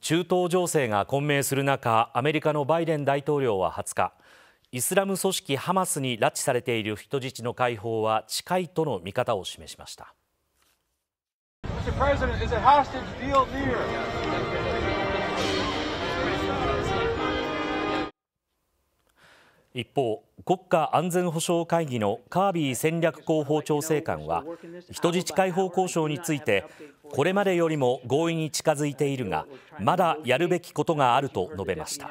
中東情勢が混迷する中アメリカのバイデン大統領は20日イスラム組織ハマスに拉致されている人質の解放は近いとの見方を示しました一方国家安全保障会議のカービー戦略広報調整官は人質解放交渉についてこれまでよりも合意に近づいているがまだやるべきことがあると述べました。